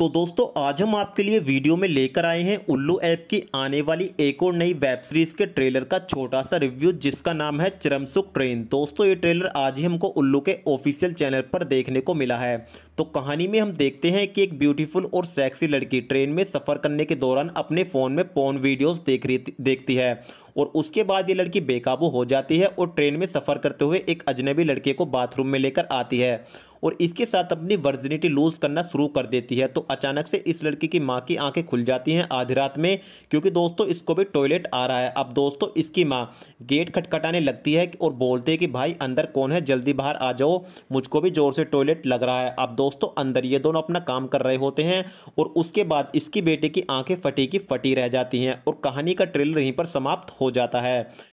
तो दोस्तों आज हम आपके लिए वीडियो में लेकर आए हैं उल्लू ऐप की आने वाली एक और नई वेब सीरीज के ट्रेलर का छोटा सा रिव्यू जिसका नाम है चरमसुख ट्रेन दोस्तों ये ट्रेलर आज ही हमको उल्लू के ऑफिशियल चैनल पर देखने को मिला है तो कहानी में हम देखते हैं कि एक ब्यूटीफुल और सेक्सी लड़की ट्रेन में सफ़र करने के दौरान अपने फ़ोन में पोन वीडियोज़ देख रही देखती है और उसके बाद ये लड़की बेकाबू हो जाती है और ट्रेन में सफ़र करते हुए एक अजनबी लड़के को बाथरूम में लेकर आती है और इसके साथ अपनी वर्जिनिटी लूज करना शुरू कर देती है तो अचानक से इस लड़की की माँ की आंखें खुल जाती हैं आधी रात में क्योंकि दोस्तों इसको भी टॉयलेट आ रहा है अब दोस्तों इसकी माँ गेट खटखटाने लगती है और बोलते हैं कि भाई अंदर कौन है जल्दी बाहर आ जाओ मुझको भी ज़ोर से टॉयलेट लग रहा है अब दोस्तों अंदर ये दोनों अपना काम कर रहे होते हैं और उसके बाद इसकी बेटे की आँखें फटी की फटी रह जाती हैं और कहानी का ट्रेलर यहीं पर समाप्त हो जाता है